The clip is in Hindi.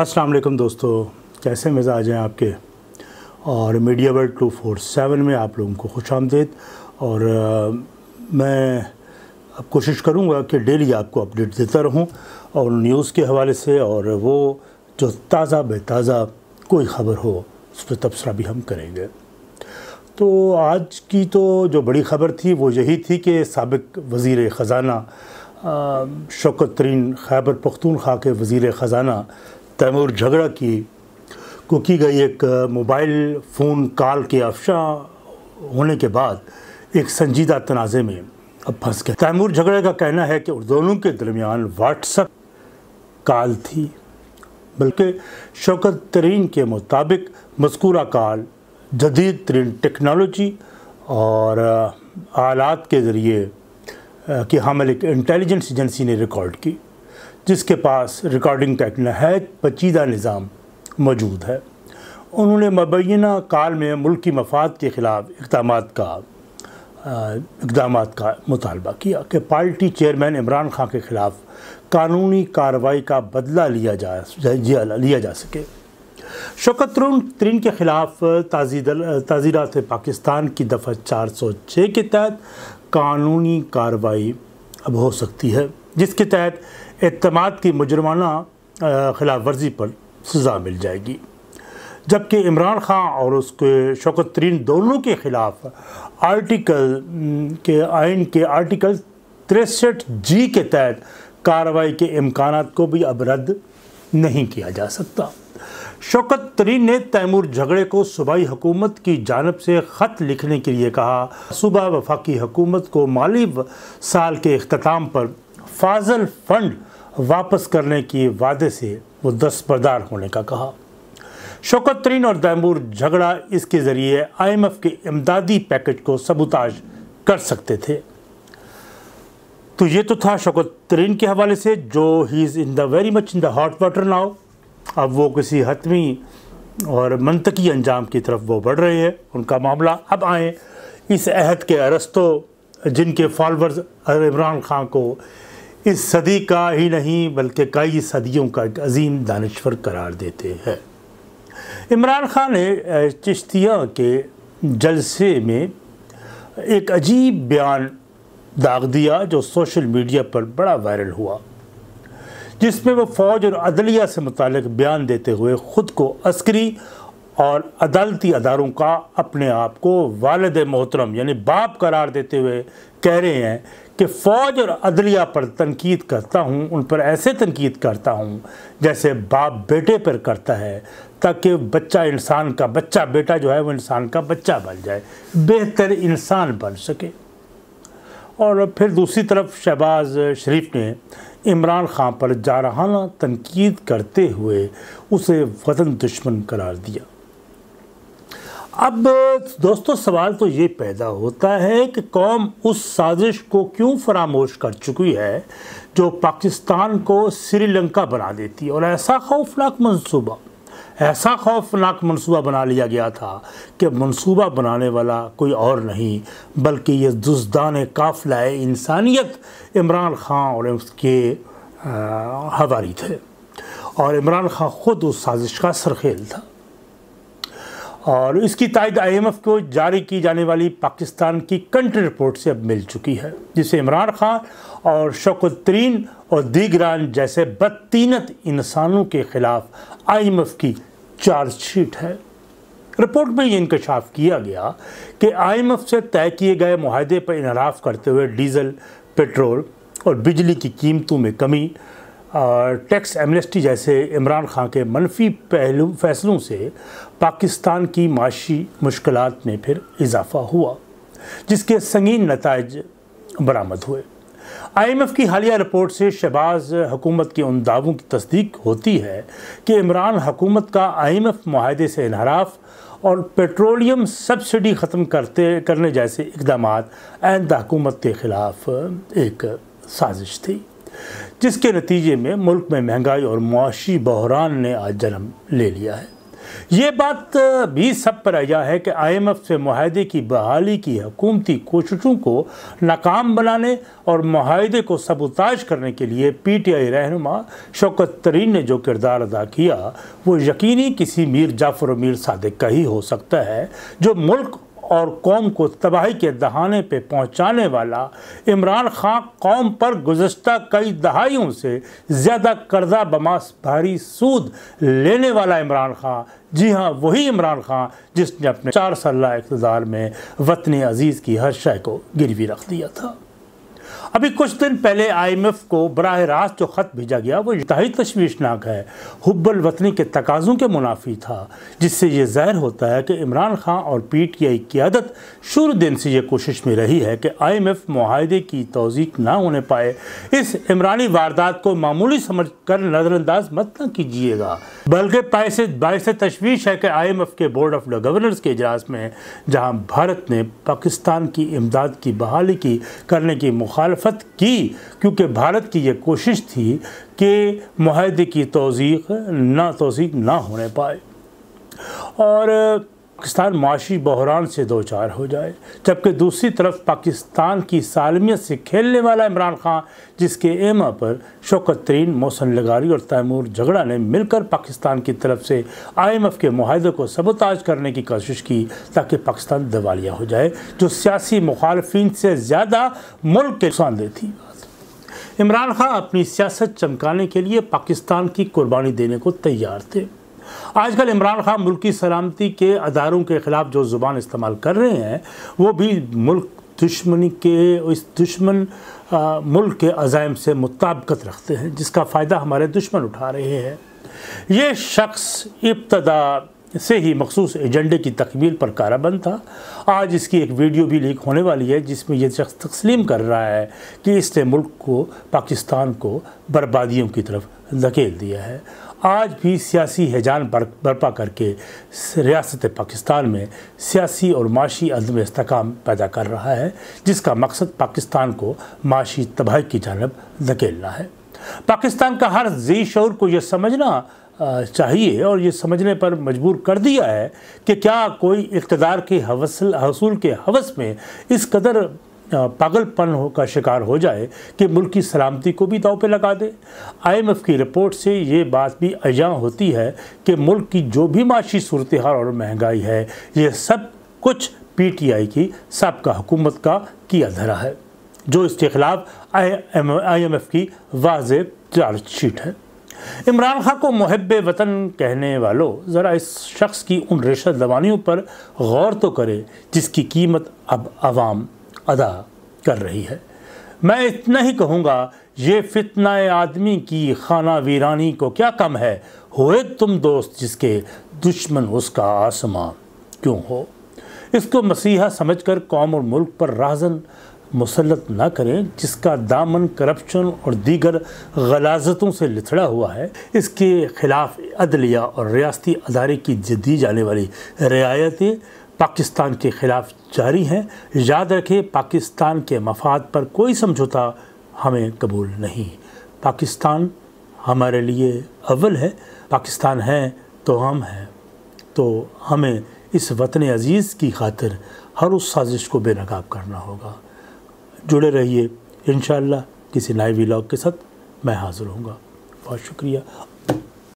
अस्सलाम वालेकुम दोस्तों कैसे मिजाज हैं आपके और media world two four seven में आप लोगों को खुश आमदेद और आ, मैं अब कोशिश करूँगा कि डेली आपको अपडेट देता रहूँ और न्यूज़ के हवाले से और वो जो ताज़ा बेताज़ा कोई ख़बर हो उस पर तबसरा भी हम करेंगे तो आज की तो जो बड़ी ख़बर थी वो यही थी कि सबक वज़ी ख़ज़ाना शौकत तरीन खैबर पख्तूनख्वा के वज़ी ख़ज़ाना तैमूर झगड़ा की को की गई एक मोबाइल फ़ोन कॉल के अफशा होने के बाद एक संजीदा तनाज़े में अब फंस गए तैमूर झगड़े का कहना है कि दोनों के दरमियान व्हाट्सअप कॉल थी बल्कि शौकत तरीन के मुताबिक मस्कूरा कॉल जदीद तरीन टेक्नोलॉजी और आलात के ज़रिए कि हम एक इंटेलिजेंस एजेंसी ने रिकॉर्ड की जिसके पास रिकॉर्डिंग का एक नहायत पचीदा निज़ाम मौजूद है उन्होंने मबैना काल में मुल्क की मफाद के ख़िलाफ़ इकदाम का इकदाम का मुतालबा किया कि पार्टी चेयरमैन इमरान खान के ख़िलाफ़ कानूनी कार्रवाई का बदला लिया जा लिया जा सके शौकत तरीन के ख़िलाफ़ से पाकिस्तान की दफ़ा चार सौ छः के तहत कानूनी कार्रवाई अब हो सकती है जिसके तहत अतमाद की मुजरमाना खिलाफ वर्जी पर सज़ा मिल जाएगी जबकि इमरान खान और उसके शौकत तरीन दोनों के ख़िलाफ़ आर्टिकल के आइन के आर्टिकल तिरसठ जी के तहत कार्रवाई के इम्कान को भी अब रद्द नहीं किया जा सकता शौकत तरीन ने तैमूर झगड़े को सूबाई हुकूमत की जानब से ख़त लिखने के लिए कहा सूबा वफाकी हुकूमत को माली साल के अख्ताम पर फाजल फंड वापस करने के वादे से वो दस्तबरदार होने का कहा शौकत तरीन और दैमूर झगड़ा इसके ज़रिए आईएमएफ के इमदादी पैकेज को सबूताज कर सकते थे तो ये तो था शौकत तरीन के हवाले से जो he is in the very much in the hot water now अब वो किसी हतमी और मनतकी अंजाम की तरफ वो बढ़ रहे हैं उनका मामला अब आए इस अहद के अरस्तों जिनके फॉलोअर्स इमरान खान को इस सदी का ही नहीं बल्कि कई सदियों का एक अजीम दानश्वर करार देते हैं इमरान खान ने चिश्तिया के जलसे में एक अजीब बयान दाग दिया जो सोशल मीडिया पर बड़ा वायरल हुआ जिसमें वो फ़ौज और अदलिया से मुतक बयान देते हुए ख़ुद को अस्करी और अदालती अदारों का अपने आप को वालद मोहतरम यानी बाप करार देते हुए कह रहे हैं कि फ़ौज और अदलिया पर तनकीद करता हूँ उन पर ऐसे तनकीद करता हूँ जैसे बाप बेटे पर करता है ताकि बच्चा इंसान का बच्चा बेटा जो है वो इंसान का बच्चा बन जाए बेहतर इंसान बन सके और फिर दूसरी तरफ शहबाज शरीफ ने इमरान खान पर जारहाना तनकीद करते हुए उसे वतन दुश्मन करार दिया अब दोस्तों सवाल तो ये पैदा होता है कि कौम उस साजिश को क्यों फरामोश कर चुकी है जो पाकिस्तान को श्रीलंका बना देती है और ऐसा खौफनाक मंसूबा ऐसा खौफनाक मंसूबा बना लिया गया था कि मंसूबा बनाने वाला कोई और नहीं बल्कि ये दुस्दान काफिला इंसानियत इमरान खान और उसके हवारी थे और इमरान खां ख़ुद उस साजिश का सरखेल था और इसकी तायद आईएमएफ को जारी की जाने वाली पाकिस्तान की कंट्री रिपोर्ट से अब मिल चुकी है जिसे इमरान खान और शौकत और दीगरान जैसे बदतीनत इंसानों के ख़िलाफ़ आईएमएफ की चार्जशीट है रिपोर्ट में ये इंकशाफ किया गया कि आईएमएफ से तय किए गए माहदे पर इनराफ करते हुए डीजल पेट्रोल और बिजली की कीमतों में कमी टैक्स एमनेस्टी जैसे इमरान खान के मनफी पहलू फैसलों से पाकिस्तान की माशी मुश्किल में फिर इजाफा हुआ जिसके संगीन नतज बरामद हुए आईएमएफ की हालिया रिपोर्ट से शहबाज हुकूमत के उन दावों की तस्दीक होती है कि इमरान हुकूमत का आईएमएफ माहदे से इनहराफ और पेट्रोलियम सब्सिडी ख़त्म करते करने जैसे इकदाम आहदा हुकूमत के ख़िलाफ़ एक साजिश थी जिसके नतीजे में मुल्क में महंगाई और मुआशी बहरान ने आज जन्म ले लिया है ये बात भी सब पर आया है कि आईएमएफ से माहदे की बहाली की हकूमती कोशिशों को नाकाम बनाने और माहदे को सबोताज करने के लिए पी टी आई रहनुमा शौकत तरीन ने जो किरदार अदा किया वो यकीनी किसी मीर जाफर मीर सादक का ही हो सकता है जो मुल्क और कौम को तबाही के दहाने पे पहुंचाने वाला इमरान खान कौम पर गुज्त कई दहाइयों से ज़्यादा कर्जा बमास भारी सूद लेने वाला इमरान खान जी हाँ वही इमरान खान जिसने अपने चार साल इकतदार में वतन अजीज़ की हर शय को गिरवी रख दिया था अभी कुछ दिन पहले आईएमएफ को बरह रास्त जो ख़त भेजा गया वो इंतहाई तशवीशनाक है हुब्बल वतनी के तकाज़ों के मुनाफी था जिससे ये ज़ाहिर होता है कि इमरान खान और पी टी आई क्यादत शुरू दिन से यह कोशिश में रही है कि आई एम एफ माहदे की तोजीक ना होने पाए इस इमरानी वारदात को मामूली समझ कर नज़रअंदाज मत न कीजिएगा बल्कि पैसे बायस तशवीश है कि आई एम एफ के बोर्ड ऑफ गवर्नर्स के इजलास में जहाँ भारत ने पाकिस्तान की इमदाद की बहाली की करने की मुखालफ मुखालफत की क्योंकि भारत की यह कोशिश थी कि माहदे की तोसीक ना तोसीक ना होने पाए और पाकिस्तान माशी बहरान से दो चार हो जाए जबकि दूसरी तरफ पाकिस्तान की सालमियत से खेलने वाला इमरान खान जिसके एमा पर शौकत तरीन मोहसन लगारी और तैमूर झगड़ा ने मिलकर पाकिस्तान की तरफ से आई एम एफ़ के माहे को सबोताज करने की कोशिश की ताकि पाकिस्तान दिवालिया हो जाए जो सियासी मुखालफी से ज़्यादा मुल्क के नुकसान देती इमरान खान अपनी सियासत चमकाने के लिए पाकिस्तान की कुर्बानी देने को तैयार थे आजकल इमरान खान मुल्क की सलामती के अदारों के ख़िलाफ़ जो ज़ुबान इस्तेमाल कर रहे हैं वो भी मुल्क दुश्मनी के इस दुश्मन आ, मुल्क के अजायम से मुताबकत रखते हैं जिसका फ़ायदा हमारे दुश्मन उठा रहे हैं ये शख्स इब्तदा से ही मखसूस एजेंडे की तकमील पर काराबंद था आज इसकी एक वीडियो भी लीक होने वाली है जिसमें यह शख्स तस्लीम कर रहा है कि इसने मुल्क को पाकिस्तान को बर्बादियों की तरफ धकेल दिया है आज भी सियासी हैजान बर्पा करके रियासत पाकिस्तान में सियासी और माशी अदम इसकाम पैदा कर रहा है जिसका मकसद पाकिस्तान को माशी तबाही की जानब धकेलना है पाकिस्तान का हर जी शौर को यह समझना चाहिए और ये समझने पर मजबूर कर दिया है कि क्या कोई इकतदार के हवसल हसूल के हवस में इस कदर पागलपन हो का शिकार हो जाए कि मुल्क की सलामती को भी दाव पे लगा दे आईएमएफ की रिपोर्ट से ये बात भी अजा होती है कि मुल्क की जो भी माशी सूरत हाल और महंगाई है ये सब कुछ पीटीआई की सबका हुकूमत का किया धरा है जो इसके खिलाफ आई एम एफ की वाज चार्जशीट है इमरान ख़ान को महब वतन कहने वालों ज़रा इस शख्स की उन रिश्त दवानियों पर गौर तो करे जिसकी कीमत अब आवाम अदा कर रही है मैं इतना ही कहूँगा ये फितना आदमी की खाना वीरानी को क्या कम है होए तुम दोस्त जिसके दुश्मन उसका आसमां क्यों हो इसको मसीहा समझकर कौम और मुल्क पर राजन मुसलत ना करें जिसका दामन करप्शन और दीगर गलाजतों से लिथड़ा हुआ है इसके ख़िलाफ़ अदलिया और रियासती अदारे की दी जाने वाली रियायतें पाकिस्तान के ख़िलाफ़ जारी हैं याद रखें पाकिस्तान के मफाद पर कोई समझौता हमें कबूल नहीं पाकिस्तान हमारे लिए अव्वल है पाकिस्तान है तो हम हैं तो हमें इस वतन अज़ीज़ की खातिर हर उस साजिश को बेनकाब करना होगा जुड़े रहिए इन किसी नए व्लॉग के साथ मैं हाज़िर हूँगा बहुत शुक्रिया